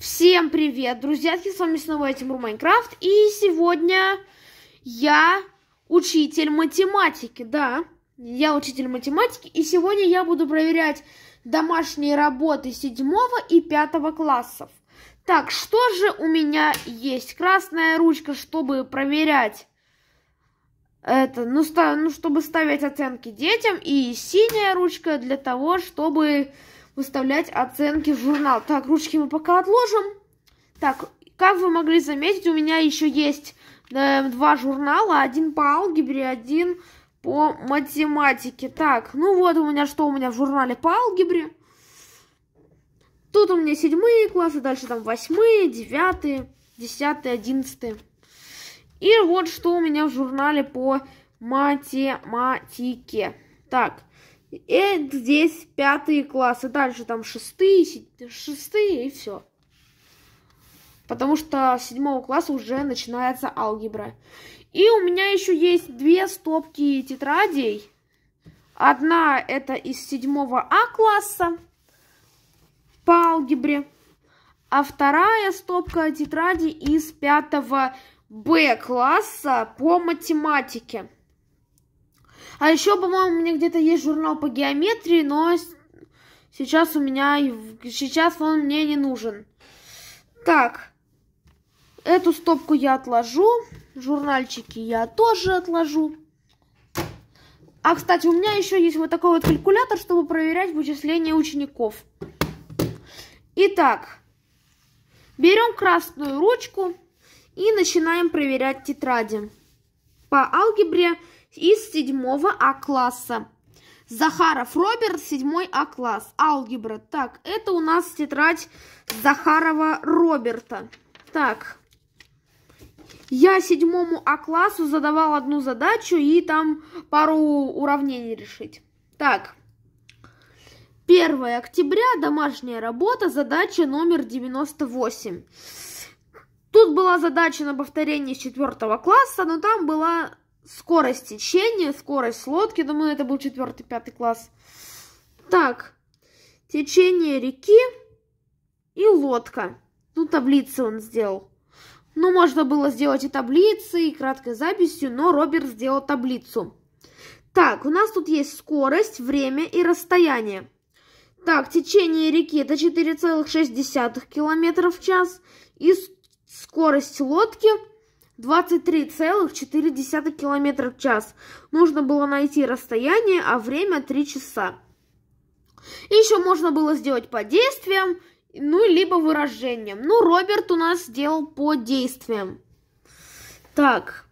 Всем привет, друзья! с вами снова я, Тимур Майнкрафт, и сегодня я учитель математики, да, я учитель математики, и сегодня я буду проверять домашние работы седьмого и пятого классов. Так, что же у меня есть? Красная ручка, чтобы проверять это, ну, ста ну чтобы ставить оценки детям, и синяя ручка для того, чтобы выставлять оценки в журнал. Так, ручки мы пока отложим. Так, как вы могли заметить, у меня еще есть э, два журнала. Один по алгебре, один по математике. Так, ну вот у меня что у меня в журнале по алгебре. Тут у меня седьмые классы, дальше там восьмые, девятые, десятые, одиннадцатые. И вот что у меня в журнале по математике. Так, и здесь пятый класс, и дальше там шестые, шестые и все. Потому что с седьмого класса уже начинается алгебра. И у меня еще есть две стопки тетрадей. Одна это из седьмого А класса по алгебре, а вторая стопка тетради из пятого Б класса по математике. А еще, по-моему, у меня где-то есть журнал по геометрии, но сейчас у меня... Сейчас он мне не нужен. Так. Эту стопку я отложу. Журнальчики я тоже отложу. А, кстати, у меня еще есть вот такой вот калькулятор, чтобы проверять вычисления учеников. Итак, берем красную ручку и начинаем проверять тетради. По алгебре из 7 А-класса. Захаров Роберт, 7 А-класс, алгебра. Так, это у нас тетрадь Захарова Роберта. Так, я 7 А-классу задавал одну задачу и там пару уравнений решить. Так, 1 октября, домашняя работа, задача номер 98. Тут была задача на повторение с 4 класса, но там была скорость течения, скорость лодки. Думаю, это был четвертый пятый класс. Так, течение реки и лодка. Ну, таблицы он сделал. Ну, можно было сделать и таблицы, и краткой записью, но Роберт сделал таблицу. Так, у нас тут есть скорость, время и расстояние. Так, течение реки это 4,6 км в час. И скорость лодки 23,4 км в час. Нужно было найти расстояние, а время 3 часа. И еще можно было сделать по действиям, ну, либо выражением. Ну, Роберт у нас сделал по действиям. Так.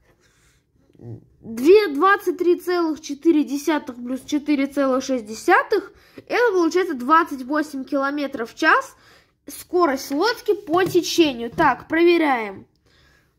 23,4 плюс 4,6 это получается 28 километров в час скорость лодки по течению. Так, проверяем.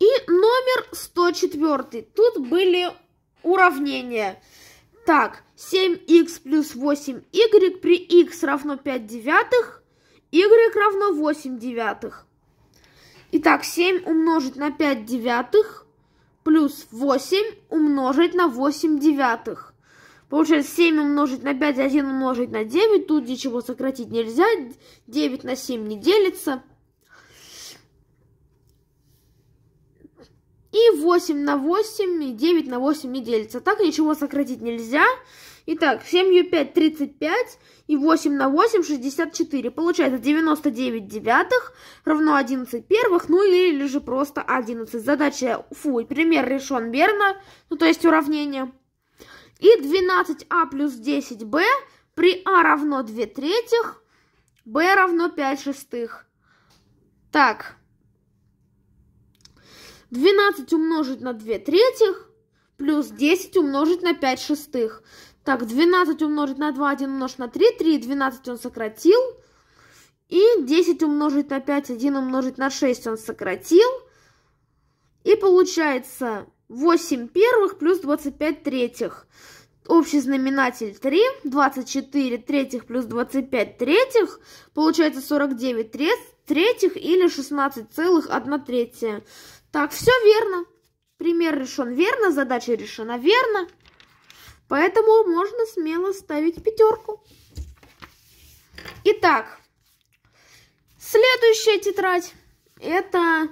И номер 104. Тут были уравнения. Так, 7х плюс 8y при x равно 5 девятых, y равно 8 девятых. Итак, 7 умножить на 5 девятых плюс 8 умножить на 8 девятых. Получается 7 умножить на 5, 1 умножить на 9. Тут ничего сократить нельзя. 9 на 7 не делится. И 8 на 8, и 9 на 8 не делится. Так ничего сократить нельзя. Итак, 7 5 35 и 8 на 8 64. Получается 99 девятых равно 11 первых, ну или же просто 11. Задача, фу, пример решен верно, ну то есть уравнение. И 12а плюс 10b при а равно 2 третьих, b равно 5 шестых. Так, 12 умножить на 2 третьих плюс 10 умножить на 5 шестых. Так, 12 умножить на 2, 1 умножить на 3, 3, 12 он сократил. И 10 умножить на 5, 1 умножить на 6 он сократил. И получается 8 первых плюс 25 третьих. Общий знаменатель 3, 24 третьих плюс 25 третьих, получается 49 третьих или целых 16,1 третья. Так, все верно. Пример решен верно, задача решена верно. Поэтому можно смело ставить пятерку. Итак, следующая тетрадь. Это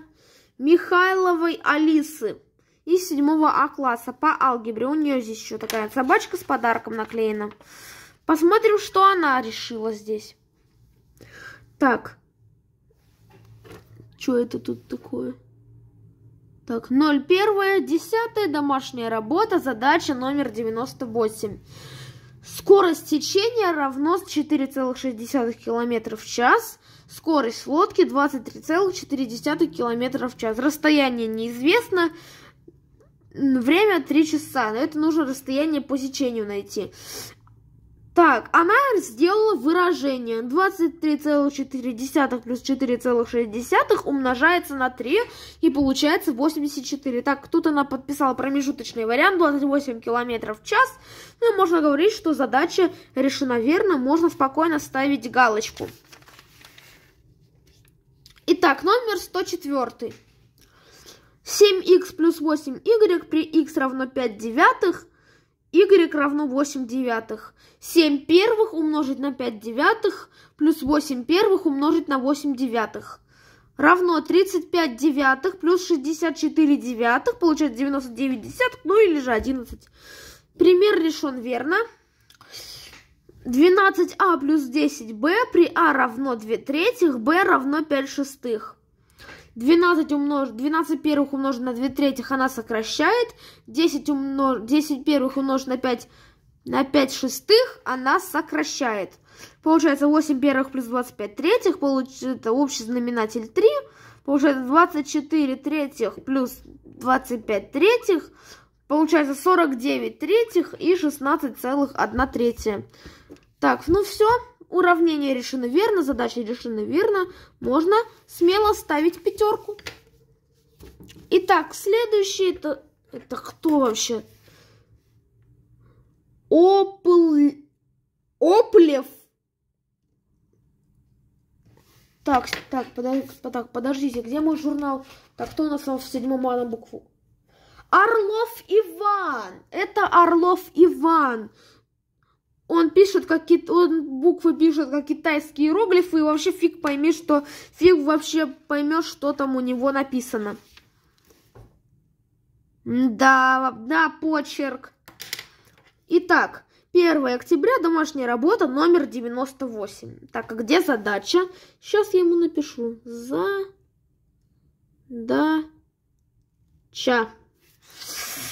Михайловой Алисы из 7 А класса по алгебре. У нее здесь еще такая собачка с подарком наклеена. Посмотрим, что она решила здесь. Так. Что это тут такое? Так, 01, 10, домашняя работа, задача номер 98. Скорость течения равно 4,6 км в час. Скорость лодки 23,4 км в час. Расстояние неизвестно. Время 3 часа. Но это нужно расстояние по сечению найти. Так, она сделала выражение 23,4 плюс 4,6 умножается на 3 и получается 84. Так, тут она подписала промежуточный вариант 28 км в час. Ну можно говорить, что задача решена верно, можно спокойно ставить галочку. Итак, номер 104. 7х плюс 8y при х равно 5 девятых y равно 8 девятых. 7 первых умножить на 5 девятых плюс 8 первых умножить на 8 девятых равно 35 девятых плюс 64 девятых, получается 99 десятых, ну или же 11. Пример решен верно. 12а плюс 10b при а равно 2 третьих, b равно 5 шестых. 12, умнож... 12 первых умножить на 2 третьих она сокращает. 10, умнож... 10 первых умножить на 5, на 5 шестых она сокращает. Получается 8 первых плюс 25 третьих. Получится общий знаменатель 3. Получается 24 третьих плюс 25 третьих. Получается 49 третьих и целых 16,1 третья. Так, ну все уравнение решено верно, задача решена верно, можно смело ставить пятерку. Итак, следующий это... Это кто вообще? Опл... Оплев. Так, так, подож... так, подождите, где мой журнал? Так, кто у нас в седьмом А на букву? Орлов Иван. Это Орлов Иван он пишет, как то он буквы пишет, как китайские иероглифы, и вообще фиг пойми, что фиг вообще поймешь, что там у него написано. Да, да, почерк. Итак, 1 октября, домашняя работа номер 98. Так, а где задача? Сейчас я ему напишу. За... Да... Ча.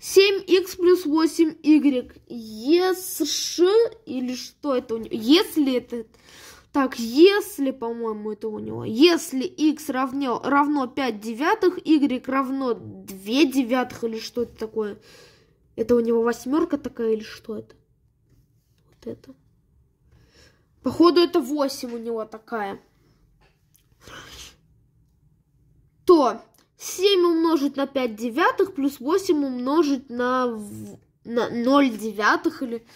7х плюс 8y. Если или что это у него? Если это... Так, если, по-моему, это у него. Если x равно, равно 5 девятых, y равно 2 девятых, или что это такое? Это у него восьмерка такая, или что это? Вот это. Походу, это 8 у него такая. То 7 умножить на 5 девятых плюс 8 умножить на, на 0 девятых или...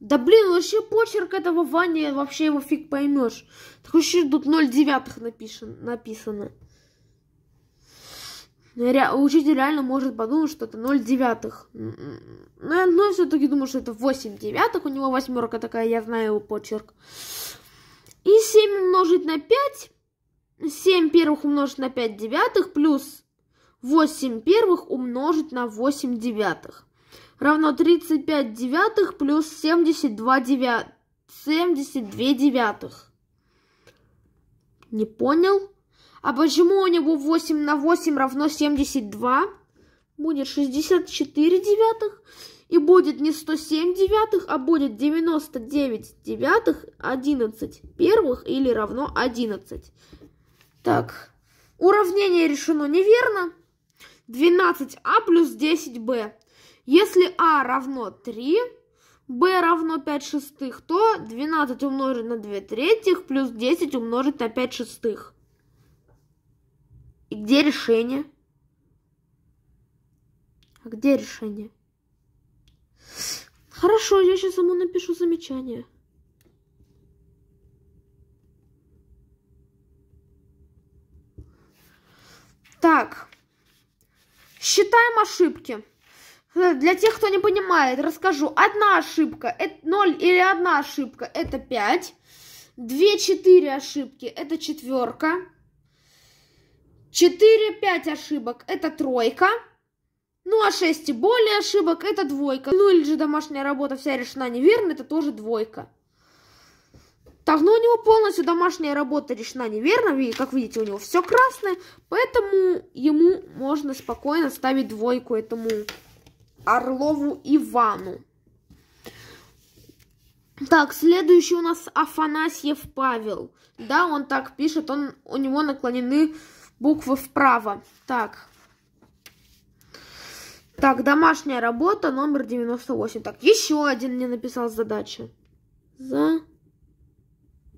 Да блин, вообще почерк этого Вани, вообще его фиг поймешь. Так еще тут 0 девятых напишен, написано. Ре учитель реально может подумать, что это 0 девятых. Но, я но все-таки думаю, что это 8 девятых. У него восьмерка такая, я знаю его почерк. И 7 умножить на 5. 7 первых умножить на 5 девятых плюс 8 первых умножить на 8 девятых равно 35 девятых плюс 72 девятых. 72 девятых. Не понял? А почему у него 8 на 8 равно 72? Будет 64 девятых. И будет не 107 девятых, а будет 99 девятых, 11 первых или равно 11. Так, уравнение решено неверно. 12а плюс 10b. Если а равно 3, b равно 5 шестых, то 12 умножить на 2 третьих плюс 10 умножить на 5 шестых. И где решение? А где решение? Хорошо, я сейчас ему напишу замечание. Так. Считаем ошибки. Э, для тех, кто не понимает, расскажу. Одна ошибка – это 0 или одна ошибка – это 5. Две четыре ошибки – это четверка. Четыре пять ошибок – это тройка. Ну, а 6 и более ошибок – это двойка. Ну, или же домашняя работа вся решена неверно – это тоже двойка. Так, ну у него полностью домашняя работа решена неверно. И, как видите, у него все красное. Поэтому ему можно спокойно ставить двойку этому Орлову Ивану. Так, следующий у нас Афанасьев Павел. Да, он так пишет, он, у него наклонены буквы вправо. Так. Так, домашняя работа номер 98. Так, еще один мне написал задачу. За...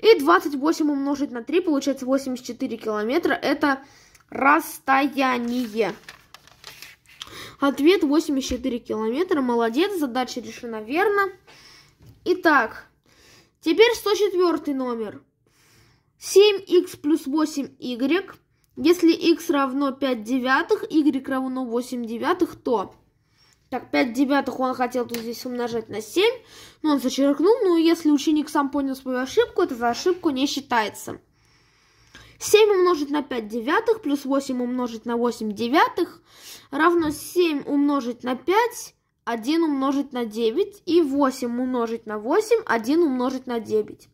И 28 умножить на 3, получается 84 километра. Это расстояние. Ответ 84 километра. Молодец, задача решена верно. Итак, теперь 104 номер. 7х плюс 8y. Если х равно 5 девятых, y равно 8 девятых, то так, 5 девятых он хотел тут здесь умножать на 7, но он зачеркнул. Но если ученик сам понял свою ошибку, это за ошибку не считается. 7 умножить на 5 девятых плюс 8 умножить на 8 девятых равно 7 умножить на 5, 1 умножить на 9 и 8 умножить на 8, 1 умножить на 9.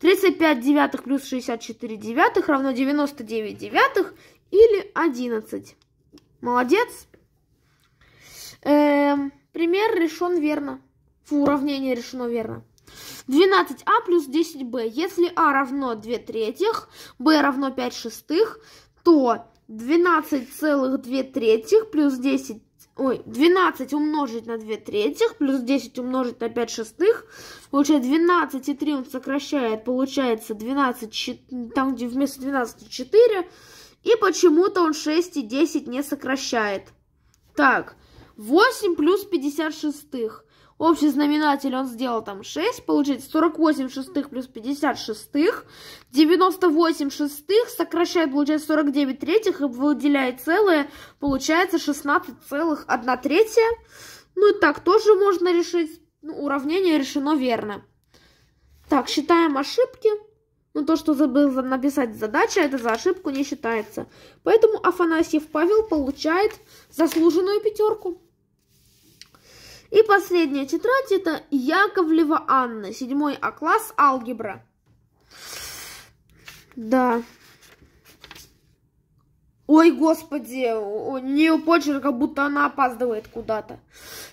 35 девятых плюс 64 девятых равно 99 девятых или 11. Молодец! Эм, пример решен верно. Фу, уравнение решено верно. 12а плюс 10b. Если а равно 2 третьих, b равно 5 шестых, то 12,2 третьих плюс 10 Ой, 12 умножить на 2 третьих, плюс 10 умножить на 5 шестых. Получается, 12 и 3 он сокращает, получается 12, там где вместо 12 4. И почему-то он 6 и 10 не сокращает. Так, 8 плюс 50 шестых. Общий знаменатель он сделал там 6, получается 48 шестых плюс 50 шестых, 98 шестых, сокращает, получается 49 третьих и выделяет целое, получается 16 целых 1 третья. Ну и так тоже можно решить. Ну, уравнение решено верно. Так, считаем ошибки. Но ну, то, что забыл написать задача, это за ошибку не считается. Поэтому Афанасьев Павел получает заслуженную пятерку. И последняя тетрадь это Яковлева Анна, 7 А класс алгебра. Да. Ой, господи, у нее почерк, как будто она опаздывает куда-то.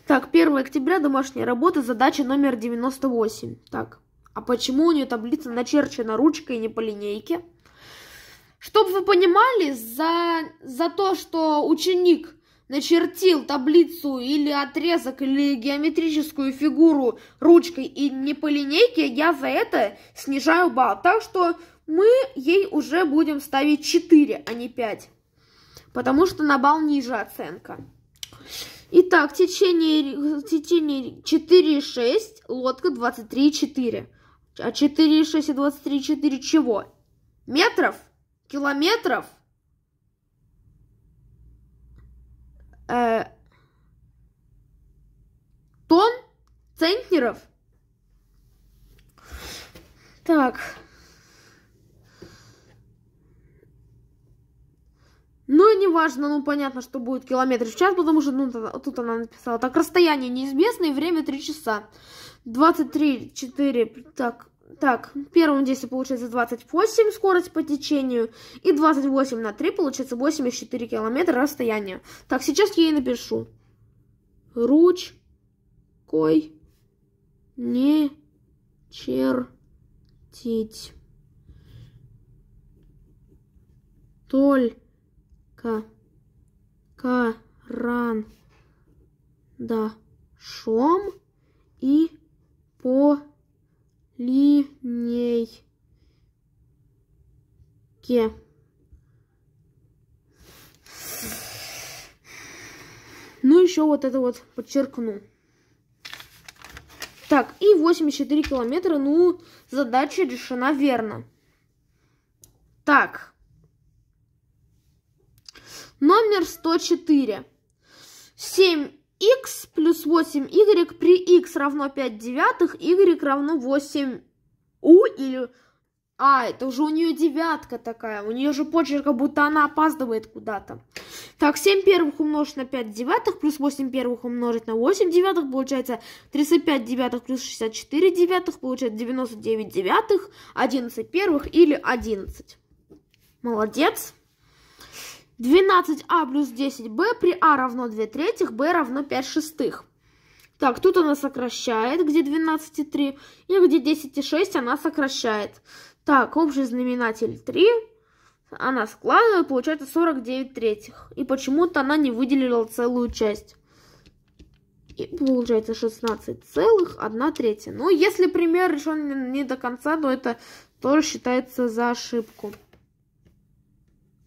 Так, 1 октября, домашняя работа, задача номер 98. Так, а почему у нее таблица начерчена ручкой, не по линейке? Чтобы вы понимали, за, за то, что ученик начертил таблицу или отрезок, или геометрическую фигуру ручкой и не по линейке, я за это снижаю балл. Так что мы ей уже будем ставить 4, а не 5. Потому что на балл ниже оценка. Итак, течение, течение 4,6, лодка 23,4. А 4,6 и 23,4 чего? Метров? Километров? э, тонн центнеров. Так. Ну, неважно, ну, понятно, что будет километр в час, потому что, ну, тут она написала. Так, расстояние неизвестное, время 3 часа. 23, 4, так, так, первому действию получается 28 скорость по течению, и 28 на 3 получается 84 километра расстояние. Так, сейчас я ей напишу. Ручкой не чертить. Только карандашом и по линейке. Ну, еще вот это вот подчеркну. Так, и 84 километра. Ну, задача решена верно. Так. Номер 104. 7 x плюс 8y при x равно 5 девятых, y равно 8 у или... А, это уже у нее девятка такая. У нее же почерк, как будто она опаздывает куда-то. Так, 7 первых умножить на 5 девятых, плюс 8 первых умножить на 8 девятых, получается 35 девятых плюс 64 девятых, получается 99 девятых, 11 первых или 11. Молодец. 12а плюс 10b при а равно 2 третьих, b равно 5 шестых. Так, тут она сокращает, где 12,3, и где 10,6 она сокращает. Так, общий знаменатель 3, она складывает, получается 49 третьих. И почему-то она не выделила целую часть. И получается 16 целых 1 третья. Ну, если пример решен не до конца, то это тоже считается за ошибку.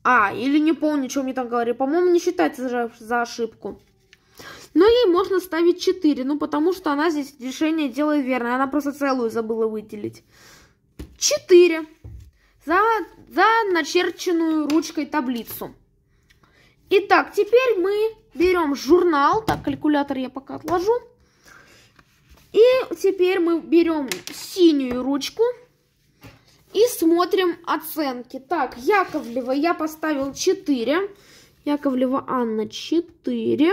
А, или не помню, что мне там говорили. По-моему, не считается за, за ошибку. Но ну, ей можно ставить 4, ну потому что она здесь решение делает верно. Она просто целую забыла выделить. 4 за, за начерченную ручкой таблицу. Итак, теперь мы берем журнал. Так, калькулятор я пока отложу. И теперь мы берем синюю ручку и смотрим оценки. Так, Яковлева я поставил 4. Яковлева Анна 4.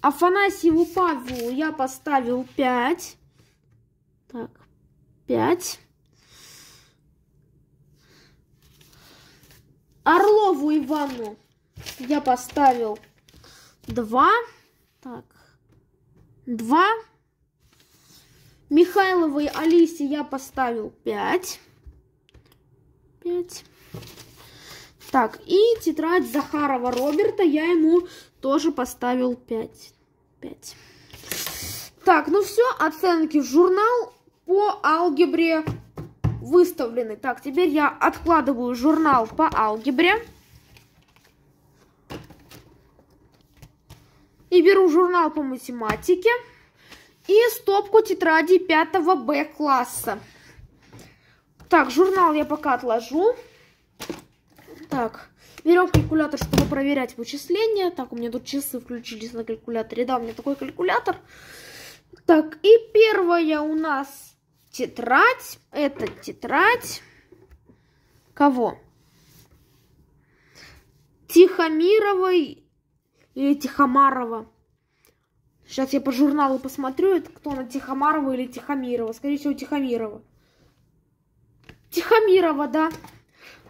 Афанасьеву Павлу я поставил 5. Так, 5. Орлову Ивану я поставил 2. Так, 2. Михайловой Алисе я поставил 5. 5. Так, и тетрадь Захарова Роберта я ему тоже поставил 5. 5. Так, ну все, оценки в журнал по алгебре выставлены. Так, теперь я откладываю журнал по алгебре. И беру журнал по математике и стопку тетради 5 Б класса. Так, журнал я пока отложу. Так, берем калькулятор, чтобы проверять вычисления. Так, у меня тут часы включились на калькуляторе. Да, у меня такой калькулятор. Так, и первая у нас тетрадь. Это тетрадь. Кого? Тихомировой или Тихомарова. Сейчас я по журналу посмотрю, это кто она, Тихомарова или Тихомирова. Скорее всего, Тихомирова. Тихомирова, да.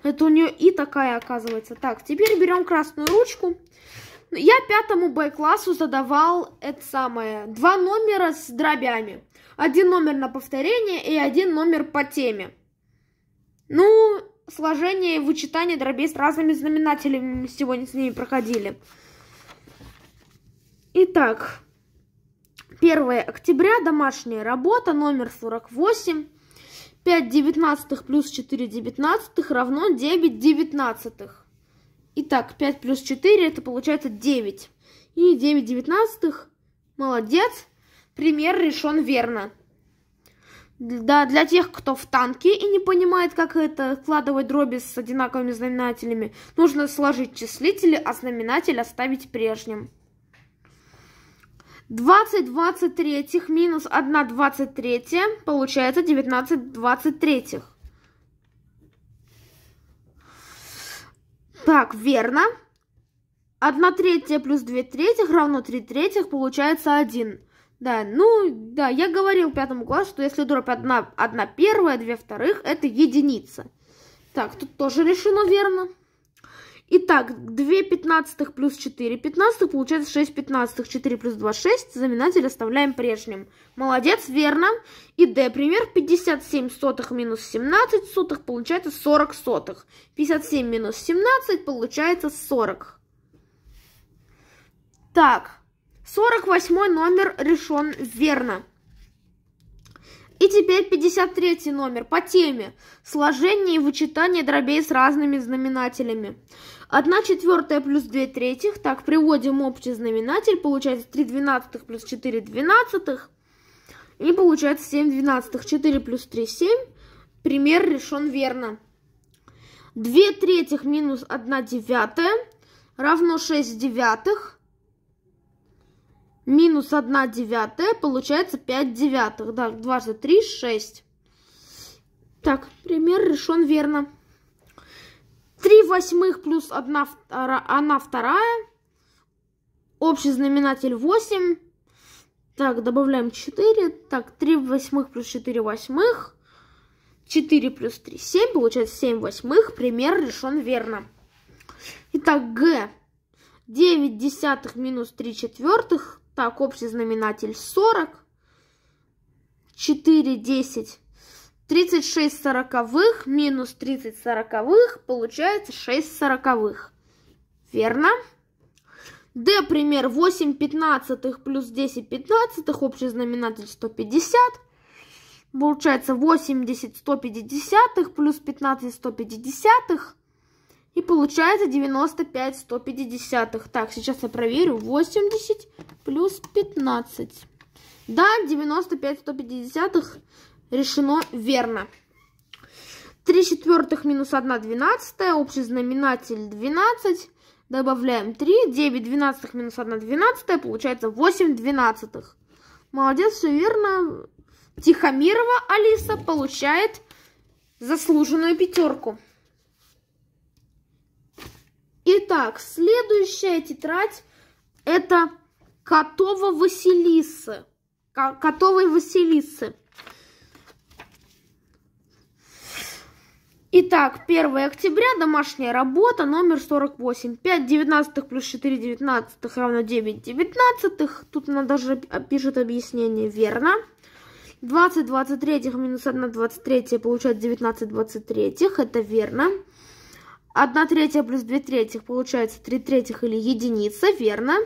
Это у нее и такая оказывается. Так, теперь берем красную ручку. Я пятому Б-классу задавал это самое. Два номера с дробями. Один номер на повторение и один номер по теме. Ну, сложение и вычитание дробей с разными знаменателями мы сегодня с ними проходили. Итак, 1 октября, домашняя работа, номер 48. 5 девятнадцатых плюс 4 девятнадцатых равно 9 девятнадцатых. Итак, 5 плюс 4 это получается 9. И 9 девятнадцатых. Молодец. Пример решен верно. Да, для тех, кто в танке и не понимает, как это складывать дроби с одинаковыми знаменателями, нужно сложить числители, а знаменатель оставить прежним. 20 23 минус 1 23 получается 19 23. Так, верно. 1 третья плюс 2 третьих равно 3 третьих, получается 1. Да, ну, да, я говорил пятому классу, что если дробь 1, 1 первая, 2 вторых, это единица. Так, тут тоже решено верно. Итак, 2 пятнадцатых плюс 4 пятнадцатых, получается 6 пятнадцатых. 4 плюс 2, 6. Знаменатель оставляем прежним. Молодец, верно. И D пример 57 сотых минус 17 сотых, получается 40 сотых. 57 минус 17, получается 40. Так, 48 номер решен верно. И теперь 53 номер по теме «Сложение и вычитание дробей с разными знаменателями». 1 четвертая плюс 2 третьих. Так, приводим общий знаменатель. Получается 3 двенадцатых плюс 4 двенадцатых. И получается 7 двенадцатых. 4 плюс 3 – 7. Пример решен верно. 2 третьих минус 1 девятая равно 6 девятых минус 1 девятая, получается 5 девятых. Да, 23, 6. Так, пример решен верно. 3 восьмых плюс 1 вторая, 1 вторая. Общий знаменатель 8. Так, добавляем 4. Так, 3 восьмых плюс 4 восьмых. 4 плюс 3, 7. Получается 7 восьмых. Пример решен верно. Итак, Г. 9 десятых минус 3 четвертых так, общий знаменатель 40. 4, 10. 36 сороковых минус 30 сороковых получается 6 сороковых. Верно? Д пример 8 пятнадцатых плюс 10 пятнадцатых, общий знаменатель 150. Получается 80 150 плюс 15 150 и получается 95 150. Так, сейчас я проверю. 80 плюс 15. Да, 95 150 решено верно. 3 четвертых минус 1 двенадцатая. Общий знаменатель 12. Добавляем 3. 9 двенадцатых минус 1 двенадцатая. Получается 8 двенадцатых. Молодец, все верно. Тихомирова Алиса получает заслуженную пятерку. Итак, следующая тетрадь – это Котова Василисы. Котовой Василисы. Итак, 1 октября, домашняя работа, номер 48. 5 девятнадцатых плюс 4 девятнадцатых равно 9 девятнадцатых. Тут она даже пишет объяснение верно. 20 23 минус 1 23 получает 19 23. Это верно. 1 третья плюс 2 третьих получается 3 третьих или единица, верно?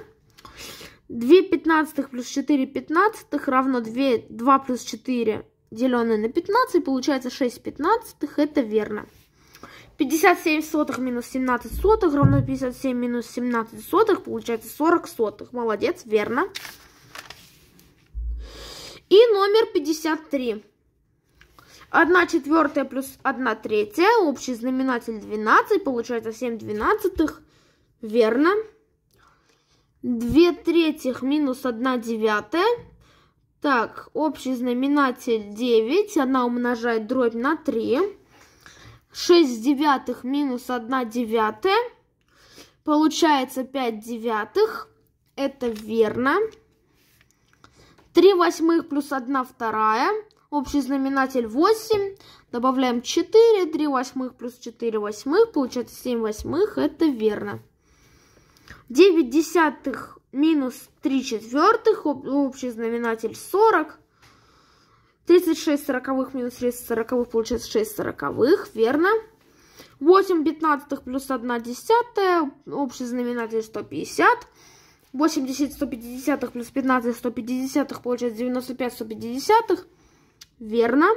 2 пятнадцатых плюс 4 пятнадцатых равно 2, 2 плюс 4 деленное на 15, получается 6 пятнадцатых, это верно. 57 сотых минус 17 сотых равно 57 минус 17 сотых, получается 40 сотых. Молодец, верно. И номер 53. 1 четвертая плюс 1 третья, общий знаменатель 12, получается 7 двенадцатых, верно. 2 третьих минус 1 девятая. Так, общий знаменатель 9, она умножает дробь на 3. 6 девятых минус 1 девятая. Получается 5 девятых. Это верно. 3 восьмых плюс 1 вторая. Общий знаменатель 8. Добавляем 4. 3 восьмых плюс 4 восьмых. Получается 7 восьмых. Это верно. 9 десятых минус 3 четвертых. Общий знаменатель 40. 36 сороковых минус 30 сороковых получается 6 сороковых. Верно. 8 пятнадцатых плюс 1 десятая. Общий знаменатель 150. 80 150 плюс 15 150 получается 95 150. Верно.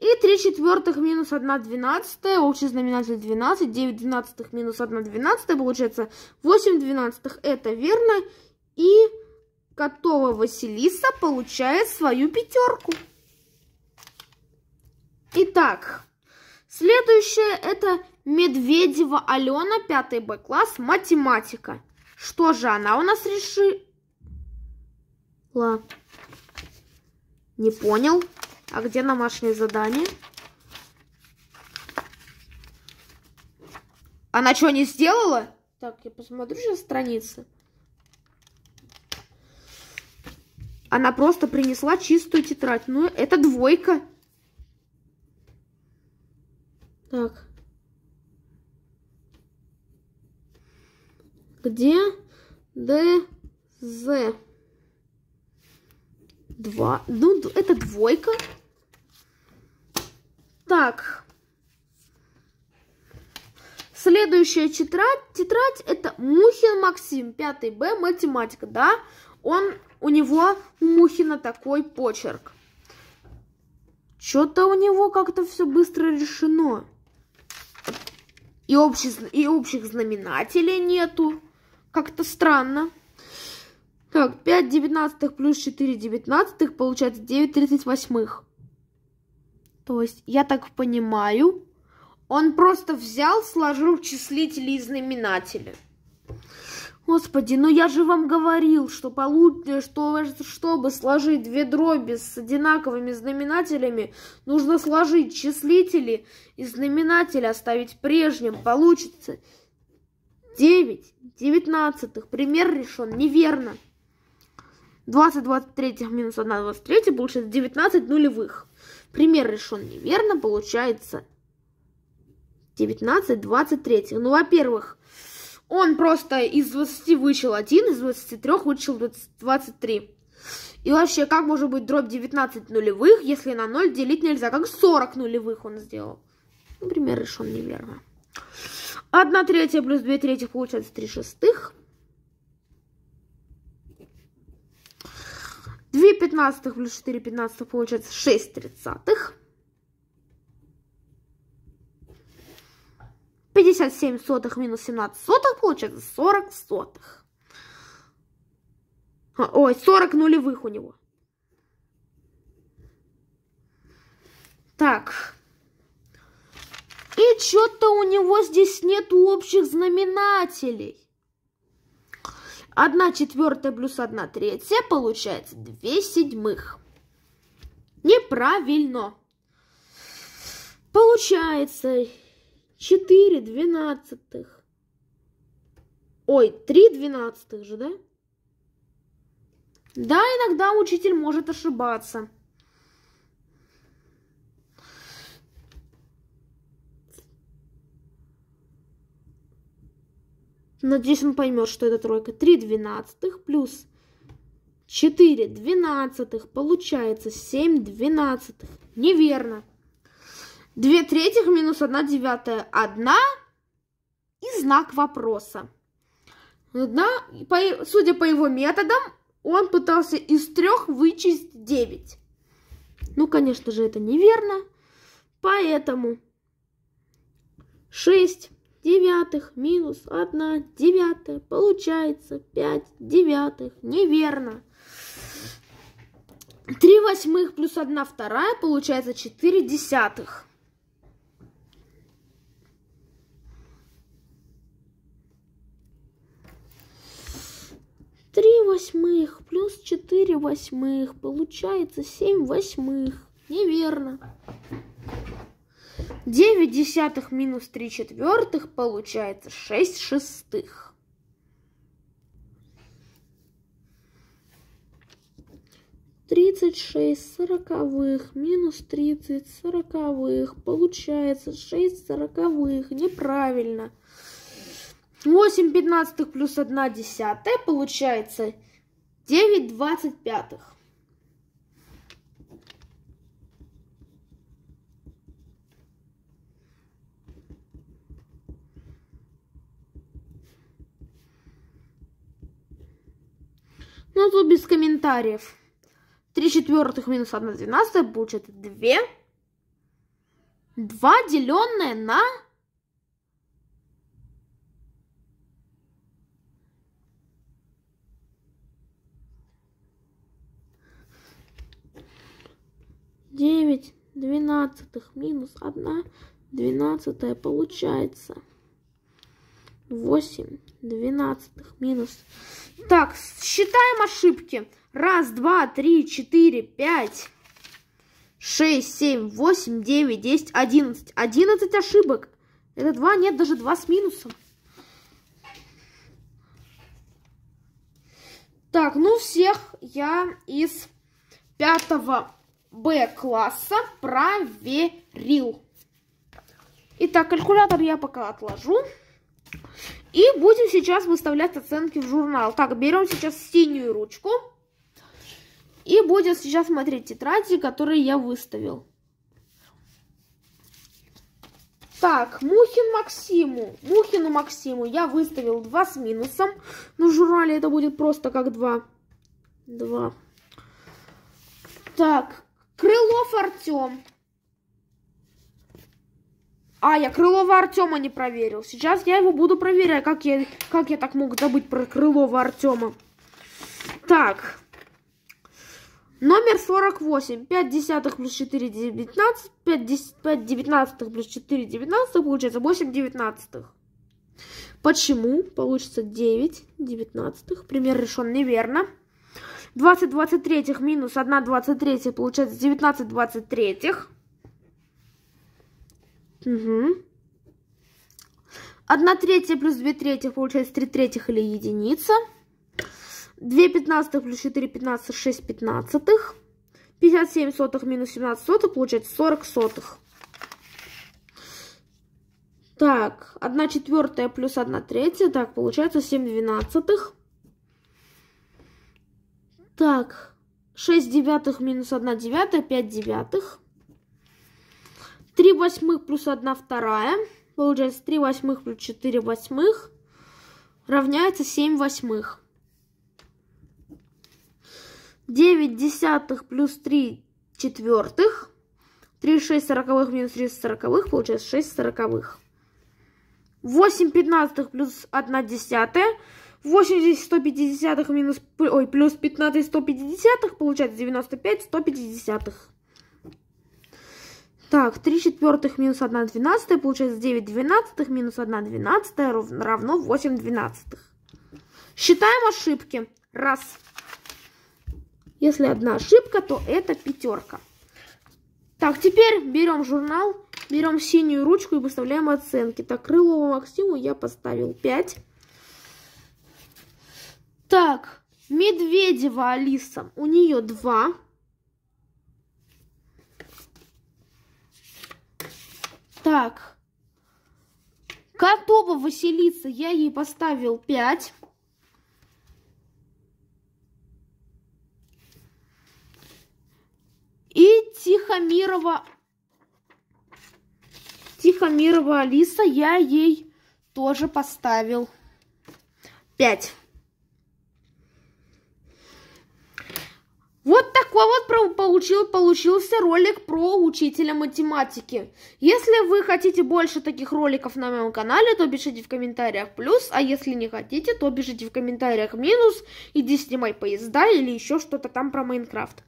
И 3 четвертых минус 1 двенадцатая, общий знаменатель 12, 9 двенадцатых минус 1 двенадцатая, получается 8 двенадцатых, это верно. И готова Василиса получает свою пятерку. Итак, следующее это Медведева Алена, 5 Б-класс, математика. Что же она у нас решила? Не понял. А где домашнее задание? Она что, не сделала? Так, я посмотрю сейчас страницы. Она просто принесла чистую тетрадь. Ну, это двойка. Так. Где Д, З? два. Ну, это двойка. Так. Следующая тетрадь. Тетрадь это Мухин Максим, 5 Б, математика, да? Он, у него, у Мухина такой почерк. Что-то у него как-то все быстро решено. И, общих, и общих знаменателей нету. Как-то странно. Так, 5 девятнадцатых плюс 4 девятнадцатых получается 9 тридцать восьмых. То есть, я так понимаю, он просто взял, сложил числители и знаменатели. Господи, ну я же вам говорил, что, полу... что чтобы сложить две дроби с одинаковыми знаменателями, нужно сложить числители и знаменатель оставить прежним. Получится 9 девятнадцатых. Пример решен неверно. 20 23 минус 1 23 получается 19 нулевых. Пример решен неверно, получается 19 23. Ну, во-первых, он просто из 20 вычел 1, из 23 вычел 23. И вообще, как может быть дробь 19 нулевых, если на 0 делить нельзя? Как 40 нулевых он сделал? пример решен неверно. 1 третья плюс 2 третьих получается 3 шестых. 2 пятнадцатых плюс 4 пятнадцатых получается 6 тридцатых. 57 сотых минус 17 сотых получается 40 сотых. А, ой, 40 нулевых у него. Так. И что-то у него здесь нет общих знаменателей. 1 четвертая плюс 1 третья получается 2 седьмых. Неправильно. Получается 4 двенадцатых. Ой, 3 двенадцатых же, да? Да, иногда учитель может ошибаться. Надеюсь, он поймет, что это тройка. 3 двенадцатых плюс 4 двенадцатых. Получается 7 двенадцатых. Неверно. 2 третьих минус 1 девятая. 1 и знак вопроса. 1, судя по его методам, он пытался из трех вычесть 9. Ну, конечно же, это неверно. Поэтому 6 девятых минус одна девятая. Получается пять девятых. Неверно. Три восьмых плюс одна вторая получается четыре десятых. Три восьмых плюс четыре восьмых получается семь восьмых. Неверно. 9 десятых минус 3 четвертых получается 6 шестых. Тридцать шесть сороковых минус тридцать сороковых получается шесть сороковых. Неправильно. Восемь пятнадцатых плюс одна десятая получается девять двадцать пятых. Ну, тут без комментариев. Три четвертых минус одна двенадцатая получается две два деленное на... Девять двенадцатых минус одна двенадцатая получается. 8 двенадцатых минус. Так, считаем ошибки. Раз, два, три, четыре, пять, шесть, семь, восемь, девять, десять, одиннадцать. Одиннадцать ошибок. Это два, нет, даже два с минусом. Так, ну всех я из пятого Б класса проверил. Итак, калькулятор я пока отложу. И будем сейчас выставлять оценки в журнал. Так, берем сейчас синюю ручку. И будем сейчас смотреть тетради, которые я выставил. Так, Мухин Максиму. Мухину Максиму я выставил 2 с минусом. Но в журнале это будет просто как 2. 2. Так, Крылов Артем. А, я Крылова Артема не проверил. Сейчас я его буду проверять. Как я, как я так мог забыть про Крылова Артема? Так. Номер 48. 5 десятых плюс 4 19. 5, 10, 5 девятнадцатых плюс 4 19 получается 8 девятнадцатых. Почему? Получится 9 девятнадцатых. Пример решен неверно. 20 23 минус 1 23 получается 19 23. Угу. одна третья плюс две третьих получается три третьих или единица. две пятнадцатых плюс четыре пятнадцатых шесть пятнадцатых. пятьдесят семь сотых минус семнадцать сотых получается сорок сотых. Так, одна четвертая плюс одна третья, так, получается семь двенадцатых. Так, шесть девятых минус одна девятая, пять девятых. 3 восьмых плюс 1 вторая, получается 3 восьмых плюс 4 восьмых равняется 7 восьмых. 9 десятых плюс 3 четвертых. 3 6 сороковых минус 3 сороковых, получается 6 сороковых. 8 пятнадцатых плюс 1 десятая. 80 150 минус, ой, плюс 15 150 получается 95 150. Так, 3 четвертых минус 1 двенадцатая, получается 9 двенадцатых минус 1 двенадцатая равно 8 двенадцатых. Считаем ошибки. Раз. Если одна ошибка, то это пятерка. Так, теперь берем журнал, берем синюю ручку и выставляем оценки. Так, Крылову Максиму я поставил 5. Так, Медведева Алиса, у нее 2. Так. Готова Василиса. Я ей поставил 5. И Тихомирова. Тихомирова Алиса. Я ей тоже поставил 5. Вот такой вот про получил, получился ролик про учителя математики. Если вы хотите больше таких роликов на моем канале, то пишите в комментариях плюс, а если не хотите, то пишите в комментариях минус, иди снимай поезда или еще что-то там про Майнкрафт.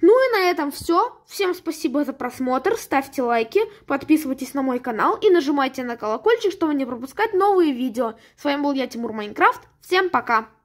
Ну и на этом все. Всем спасибо за просмотр, ставьте лайки, подписывайтесь на мой канал и нажимайте на колокольчик, чтобы не пропускать новые видео. С вами был я, Тимур Майнкрафт. Всем пока!